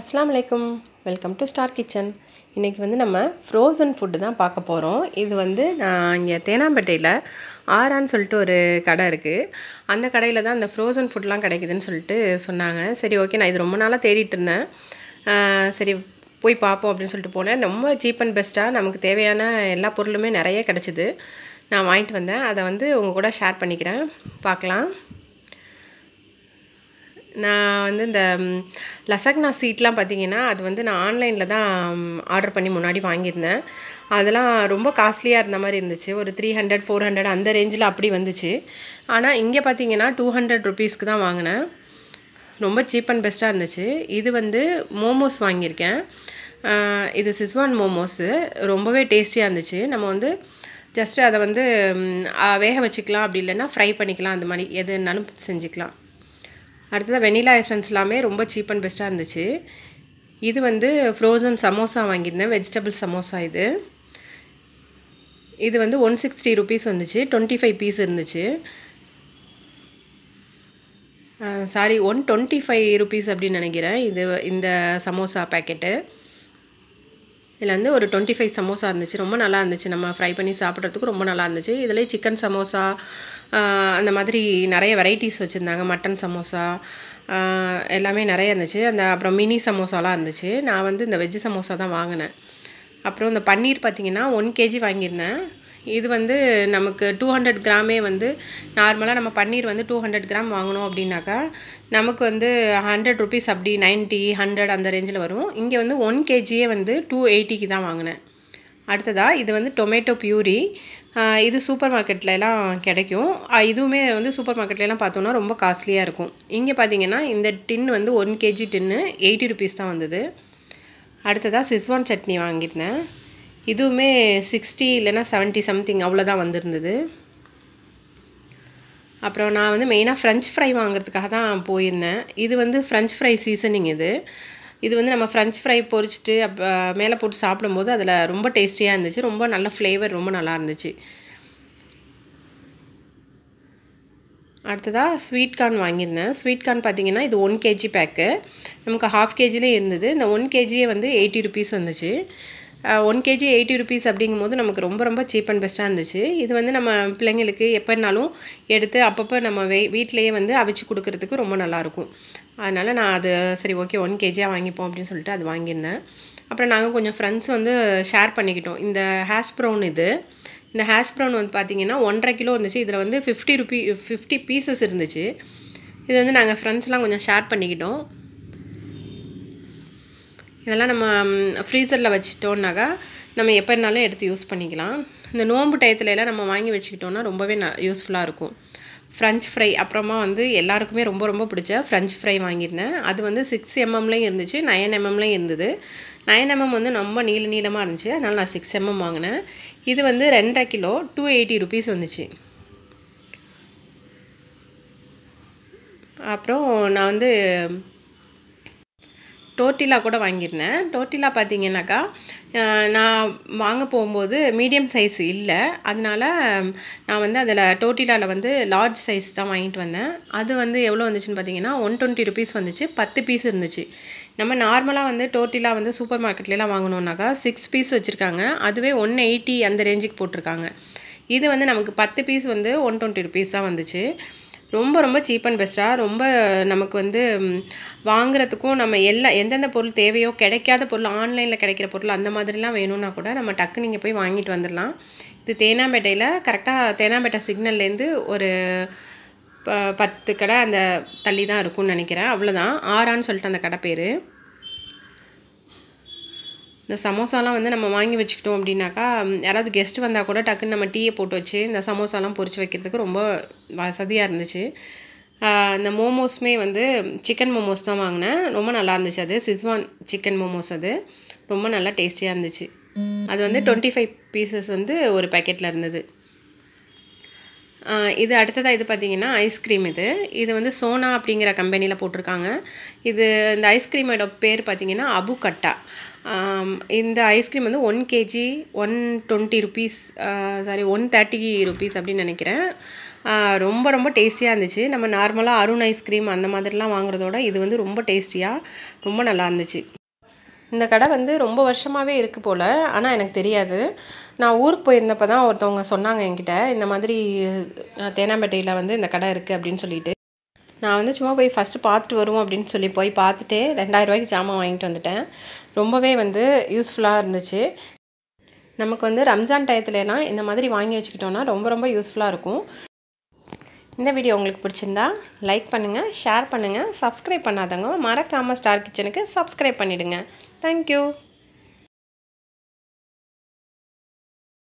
அஸ்லாம் வலைக்கும் welcome to star kitchen இன்றைக்கி வந்து நம்ம ஃப்ரோசன் ஃபுட்டு தான் பார்க்க போகிறோம் இது வந்து நான் இங்கே தேனாம்பேட்டையில் ஆறான்னு சொல்லிட்டு ஒரு கடை இருக்குது அந்த கடையில் தான் அந்த ஃப்ரோசன் ஃபுட்லாம் கிடைக்குதுன்னு சொல்லிட்டு சொன்னாங்க சரி ஓகே நான் இது ரொம்ப நாளாக தேடிட்டு இருந்தேன் சரி போய் பார்ப்போம் அப்படின்னு சொல்லிட்டு போனேன் ரொம்ப சீப் அண்ட் பெஸ்ட்டாக நமக்கு தேவையான எல்லா பொருளுமே நிறைய கிடச்சிது நான் வாங்கிட்டு வந்தேன் அதை வந்து உங்கள் கூட ஷேர் பண்ணிக்கிறேன் பார்க்கலாம் நான் வந்து இந்த லசக்னா சீட்லாம் பார்த்திங்கன்னா அது வந்து நான் ஆன்லைனில் தான் ஆர்டர் பண்ணி முன்னாடி வாங்கியிருந்தேன் அதெல்லாம் ரொம்ப காஸ்ட்லியாக இருந்த மாதிரி இருந்துச்சு ஒரு த்ரீ ஹண்ட்ரட் ஃபோர் ஹண்ட்ரட் அந்த ரேஞ்சில் அப்படி வந்துச்சு ஆனால் இங்கே பார்த்தீங்கன்னா டூ ஹண்ட்ரட் ருபீஸ்க்கு தான் வாங்கினேன் ரொம்ப சீப் அண்ட் பெஸ்ட்டாக இருந்துச்சு இது வந்து மோமோஸ் வாங்கியிருக்கேன் இது சிஸ்வான் மோமோஸு ரொம்பவே டேஸ்டியாக இருந்துச்சு நம்ம வந்து ஜஸ்ட்டு அதை வந்து வேக வச்சுக்கலாம் அப்படி இல்லைன்னா ஃப்ரை பண்ணிக்கலாம் அந்த மாதிரி எதுனாலும் செஞ்சுக்கலாம் அடுத்ததாக வெனிலா எசன்ஸ் எல்லாமே ரொம்ப சீப் அண்ட் பெஸ்ட்டாக இருந்துச்சு இது வந்து ஃப்ரோசன் சமோசா வாங்கியிருந்தேன் வெஜிடபிள் சமோசா இது இது வந்து ஒன் சிக்ஸ்டி ருபீஸ் வந்துச்சு டுவெண்ட்டி ஃபைவ் பீஸ் இருந்துச்சு sorry one twenty five rupees அப்படின்னு நினைக்கிறேன் இது இந்த சமோசா பேக்கெட்டு இதில் வந்து ஒரு டுவெண்ட்டி ஃபைவ் சமோசா இருந்துச்சு ரொம்ப நல்லா இருந்துச்சு நம்ம ஃப்ரை பண்ணி சாப்பிட்றதுக்கு ரொம்ப நல்லா இருந்துச்சு இதில் சிக்கன் சமோசா அந்த மாதிரி நிறைய வெரைட்டிஸ் வச்சுருந்தாங்க மட்டன் சமோசா எல்லாமே நிறைய இருந்துச்சு அந்த அப்புறம் மினி சமோசாலாம் இருந்துச்சு நான் வந்து இந்த வெஜ்ஜு சமோசா தான் வாங்கினேன் அப்புறம் இந்த பன்னீர் பார்த்திங்கன்னா ஒன் கேஜி வாங்கியிருந்தேன் இது வந்து நமக்கு டூ ஹண்ட்ரட் கிராமே வந்து நார்மலாக நம்ம பன்னீர் வந்து டூ ஹண்ட்ரட் கிராம் வாங்கினோம் அப்படின்னாக்கா நமக்கு வந்து ஹண்ட்ரட் ருபீஸ் அப்படி நைன்ட்டி ஹண்ட்ரட் அந்த ரேஞ்சில் வரும் இங்கே வந்து ஒன் கேஜியே வந்து டூ எயிட்டிக்கு தான் வாங்கினேன் அடுத்ததாக இது வந்து டொமேட்டோ பியூரி இது சூப்பர் மார்க்கெட்லலாம் கிடைக்கும் இதுவுமே வந்து சூப்பர் மார்க்கெட்லலாம் பார்த்தோன்னா ரொம்ப காஸ்ட்லியாக இருக்கும் இங்கே பார்த்தீங்கன்னா இந்த டின் வந்து one KG tin eighty rupees தான் வந்தது அடுத்ததாக சிஸ்வான் சட்னி வாங்கியிருந்தேன் இதுவுமே சிக்ஸ்டி இல்லைனா செவன்ட்டி சம்திங் அவ்வளோதான் வந்திருந்தது அப்புறம் நான் வந்து மெயினாக ஃப்ரெஞ்ச் ஃப்ரை வாங்குறதுக்காக தான் போயிருந்தேன் இது வந்து ஃப்ரெஞ்ச் ஃப்ரை சீசனிங் இது இது வந்து நம்ம ஃப்ரெஞ்ச் ஃப்ரை பொரிச்சிட்டு மேலே போட்டு சாப்பிடும்போது அதில் ரொம்ப டேஸ்டியாக இருந்துச்சு ரொம்ப நல்ல ஃப்ளேவர் ரொம்ப நல்லா இருந்துச்சு அடுத்ததாக ஸ்வீட் கார்ன் வாங்கியிருந்தேன் ஸ்வீட் கார்ன் பார்த்திங்கன்னா இது ஒன் கேஜி பேக்கு நமக்கு ஹாஃப் கேஜிலே இருந்தது இந்த ஒன் கேஜியே வந்து எயிட்டி ருபீஸ் வந்துச்சு ஒன் கேஜி எயிட்டி ருபீஸ் அப்படிங்கும் போது நமக்கு ரொம்ப ரொம்ப சீப் அண்ட் பெஸ்ட்டாக இருந்துச்சு இது வந்து நம்ம பிள்ளைங்களுக்கு எப்போனாலும் எடுத்து அப்பப்போ நம்ம வெ வீட்டிலையே வந்து அவிச்சு கொடுக்கறதுக்கு ரொம்ப நல்லாயிருக்கும் அதனால் நான் அது சரி ஓகே ஒன் கேஜியாக வாங்கிப்போம் அப்படின்னு சொல்லிட்டு அது வாங்கியிருந்தேன் அப்புறம் நாங்கள் கொஞ்சம் ஃப்ரெண்ட்ஸ் வந்து ஷேர் பண்ணிக்கிட்டோம் இந்த ஹேஷ் ப்ரௌன் இது இந்த ஹேஷ் ப்ரௌன் வந்து பார்த்திங்கன்னா ஒன்றரை கிலோ இருந்துச்சு இதில் வந்து ஃபிஃப்டி ருபீ ஃபிஃப்டி பீசஸ் இருந்துச்சு இது வந்து நாங்கள் ஃப்ரெண்ட்ஸ்லாம் கொஞ்சம் ஷேர் பண்ணிக்கிட்டோம் இதெல்லாம் நம்ம ஃப்ரீசரில் வச்சுட்டோம்னாக்கா நம்ம எப்போனாலும் எடுத்து யூஸ் பண்ணிக்கலாம் இந்த நோம்பு டயத்துல எல்லாம் நம்ம வாங்கி வச்சுக்கிட்டோம்னா ரொம்பவே ந யூஸ்ஃபுல்லாக இருக்கும் ஃப்ரெஞ்ச் ஃப்ரை அப்புறமா வந்து எல்லாருக்குமே ரொம்ப ரொம்ப பிடிச்ச ஃப்ரெஞ்ச் ஃப்ரை வாங்கியிருந்தேன் அது வந்து சிக்ஸ் எம்எம்லேயும் இருந்துச்சு நயன் எம்எம்லேயும் இருந்தது நயன் எம்எம் வந்து ரொம்ப நீள நீளமாக இருந்துச்சு அதனால் நான் சிக்ஸ் எம்எம் வாங்கினேன் இது வந்து ரெண்டரை கிலோ டூ எயிட்டி ருபீஸ் வந்துச்சு அப்புறம் நான் வந்து டோர்ட்டிலா கூட வாங்கியிருந்தேன் டோர்ட்டிலா பார்த்தீங்கன்னாக்கா நான் வாங்க போகும்போது மீடியம் சைஸ் இல்லை அதனால் நான் வந்து அதில் டோர்ட்டிலாவில் வந்து லார்ஜ் சைஸ் தான் வாங்கிட்டு வந்தேன் அது வந்து எவ்வளோ வந்துச்சுன்னு பார்த்தீங்கன்னா ஒன் டுவெண்ட்டி ருபீஸ் வந்துச்சு பத்து பீஸ் இருந்துச்சு நம்ம நார்மலாக வந்து டோர்ட்டிலா வந்து சூப்பர் மார்க்கெட்லாம் வாங்கணுன்னாக்கா சிக்ஸ் பீஸ் வச்சுருக்காங்க அதுவே ஒன் எயிட்டி அந்த ரேஞ்சுக்கு போட்டிருக்காங்க இது வந்து நமக்கு பத்து பீஸ் வந்து ஒன் டுவெண்ட்டி ருபீஸ் தான் வந்துச்சு ரொம்ப ரொம்ப சீப் அண்ட் பெஸ்ட்டாக ரொம்ப நமக்கு வந்து வாங்குறதுக்கும் நம்ம எல்லா எந்தெந்த பொருள் தேவையோ கிடைக்காத பொருள் ஆன்லைனில் கிடைக்கிற பொருள் அந்த மாதிரிலாம் வேணும்னா கூட நம்ம டக்கு நீங்கள் போய் வாங்கிட்டு வந்துடலாம் இது தேனாம்பேட்டையில் கரெக்டாக தேனாம்பேட்டை சிக்னல்லேருந்து ஒரு ப பத்து கடை அந்த தள்ளி தான் இருக்கும்னு நினைக்கிறேன் அவ்வளோதான் ஆறான்னு சொல்லிட்டு அந்த கடை பேர் இந்த சமோசாலாம் வந்து நம்ம வாங்கி வச்சுக்கிட்டோம் அப்படின்னாக்கா யாராவது கெஸ்ட் வந்தால் கூட டக்குன்னு நம்ம டீயை போட்டு வச்சு இந்த சமோசாலாம் பொறிச்சு வைக்கிறதுக்கு ரொம்ப வசதியாக இருந்துச்சு இந்த மோமோஸுமே வந்து சிக்கன் மோமோஸ் தான் வாங்கினேன் ரொம்ப நல்லா இருந்துச்சு அது சிஸ்வான் சிக்கன் மோமோஸ் அது ரொம்ப நல்லா டேஸ்டியாக இருந்துச்சு அது வந்து டுவெண்ட்டி ஃபைவ் பீசஸ் வந்து ஒரு பேக்கெட்டில் இருந்தது இது அடுத்ததாக இது பார்த்திங்கன்னா ஐஸ்கிரீம் இது இது வந்து சோனா அப்படிங்கிற கம்பெனியில் போட்டிருக்காங்க இது இந்த ஐஸ்கிரீமோட பேர் பார்த்திங்கன்னா அபுகட்டா இந்த ஐஸ்கிரீம் வந்து one KG one twenty rupees sorry one thirty rupees அப்படின்னு நினைக்கிறேன் ரொம்ப ரொம்ப டேஸ்டியாக இருந்துச்சு நம்ம நார்மலாக அருண் ஐஸ்கிரீம் அந்த மாதிரிலாம் வாங்குறதோட இது வந்து ரொம்ப டேஸ்டியாக ரொம்ப நல்லா இருந்துச்சு இந்த கடை வந்து ரொம்ப வருஷமாகவே இருக்குது போல் ஆனால் எனக்கு தெரியாது நான் ஊருக்கு போயிருந்தப்போ தான் ஒருத்தவங்க சொன்னாங்க என்கிட்ட இந்த மாதிரி தேனாம்பேட்டையில் வந்து இந்த கடை இருக்குது அப்படின்னு சொல்லிட்டு நான் வந்து சும்மா போய் ஃபஸ்ட்டு பார்த்துட்டு வருவோம் அப்படின்னு சொல்லி போய் பார்த்துட்டு ரெண்டாயிரரூவாய்க்கு ஜாமான் வாங்கிட்டு வந்துட்டேன் ரொம்பவே வந்து யூஸ்ஃபுல்லாக இருந்துச்சு நமக்கு வந்து ரம்ஜான் டயத்துலலாம் இந்த மாதிரி வாங்கி வச்சுக்கிட்டோன்னா ரொம்ப ரொம்ப யூஸ்ஃபுல்லாக இருக்கும் இந்த வீடியோ உங்களுக்கு பிடிச்சிருந்தா லைக் பண்ணுங்கள் ஷேர் பண்ணுங்கள் சப்ஸ்கிரைப் பண்ணாதவங்க மறக்காமல் ஸ்டார் கிச்சனுக்கு சப்ஸ்கிரைப் பண்ணிவிடுங்க தேங்க்யூ